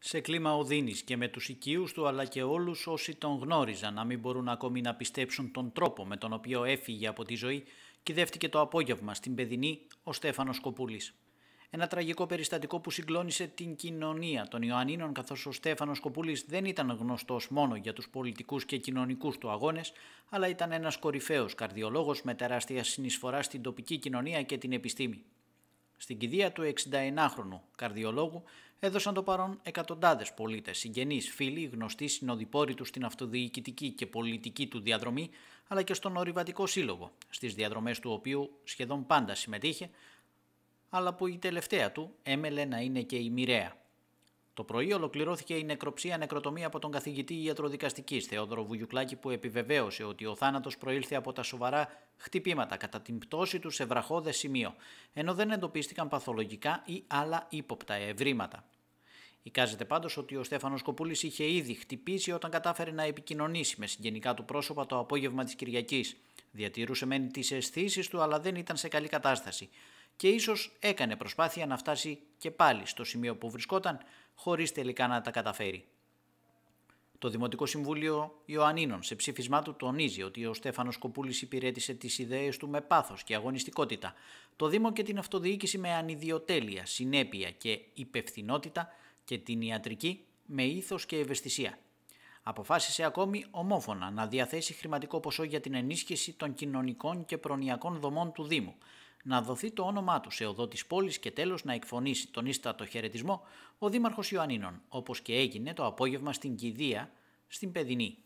σε κλίμα Οδύνης και με τους οικείους του αλλά και όλους όσοι τον γνώριζαν να μην μπορούν ακόμη να πιστέψουν τον τρόπο με τον οποίο έφυγε από τη ζωή κυδεύτηκε το απόγευμα στην Παιδινή ο Στέφανος Κοπούλης. Ένα τραγικό περιστατικό που συγκλώνησε την κοινωνία των Ιωαννίνων καθώς ο Στέφανος Κοπούλης δεν ήταν γνωστός μόνο για τους πολιτικούς και κοινωνικούς του αγώνες, αλλά ήταν ένας κορυφαίος καρδιολόγος με τεράστια συνεισφορά στην τοπική κοινωνία και την επιστήμη. Στην κηδεία του 69χρονου καρδιολόγου έδωσαν το παρόν εκατοντάδες πολίτες, συγγενείς, φίλοι, γνωστοί συνοδοιπόροι τους στην αυτοδιοικητική και πολιτική του διαδρομή, αλλά και στον ορειβατικό σύλλογο, στις διαδρομές του οποίου σχεδόν πάντα συμμετείχε, αλλά που η τελευταία του έμελε να είναι και η μοιραία. Το πρωί ολοκληρώθηκε η νεκροψία νεκροτομία από τον καθηγητή ιατροδικαστικής Θεόδωρο Βουγιουκλάκη, που επιβεβαίωσε ότι ο θάνατος προήλθε από τα σοβαρά χτυπήματα κατά την πτώση του σε βραχώδες σημείο, ενώ δεν εντοπίστηκαν παθολογικά ή άλλα ύποπτα ευρήματα. Εικάζεται πάντως ότι ο Στέφανος Κοπούλης είχε ήδη χτυπήσει όταν κατάφερε να επικοινωνήσει με συγγενικά του πρόσωπα το απόγευμα της Κυριακής. Διατηρούσε μεν τις αισθήσεις του, αλλά δεν ήταν σε καλή κατάσταση και ίσως έκανε προσπάθεια να φτάσει και πάλι στο σημείο που βρισκόταν χωρίς τελικά να τα καταφέρει. Το Δημοτικό Συμβούλιο Ιωαννίνων σε ψήφισμά του τονίζει ότι ο Στέφανος Κοπούλης υπηρέτησε τις ιδέες του με πάθος και αγωνιστικότητα, το Δήμο και την αυτοδιοίκηση με ανιδιοτέλεια, συνέπεια και υπευθυνότητα και την ιατρική με ήθος και ευαισθησία. Αποφάσισε ακόμη ομόφωνα να διαθέσει χρηματικό ποσό για την ενίσχυση των κοινωνικών και προνοιακών δομών του Δήμου, να δοθεί το όνομά του σε οδό της πόλης και τέλος να εκφωνήσει τον ίστατο χαιρετισμό ο Δήμαρχος Ιωαννίνων, όπως και έγινε το απόγευμα στην Κηδεία, στην Παιδινή.